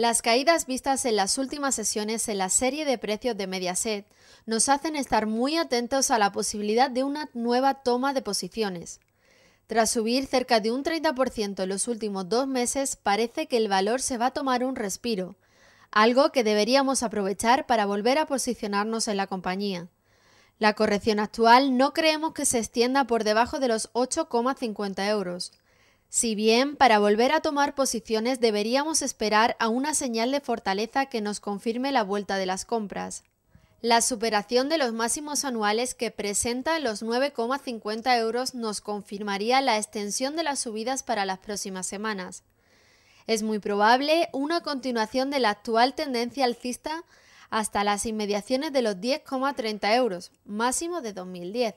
Las caídas vistas en las últimas sesiones en la serie de precios de Mediaset nos hacen estar muy atentos a la posibilidad de una nueva toma de posiciones. Tras subir cerca de un 30% en los últimos dos meses, parece que el valor se va a tomar un respiro, algo que deberíamos aprovechar para volver a posicionarnos en la compañía. La corrección actual no creemos que se extienda por debajo de los 8,50 euros. Si bien para volver a tomar posiciones deberíamos esperar a una señal de fortaleza que nos confirme la vuelta de las compras. La superación de los máximos anuales que presenta los 9,50 euros nos confirmaría la extensión de las subidas para las próximas semanas. Es muy probable una continuación de la actual tendencia alcista hasta las inmediaciones de los 10,30 euros, máximo de 2010.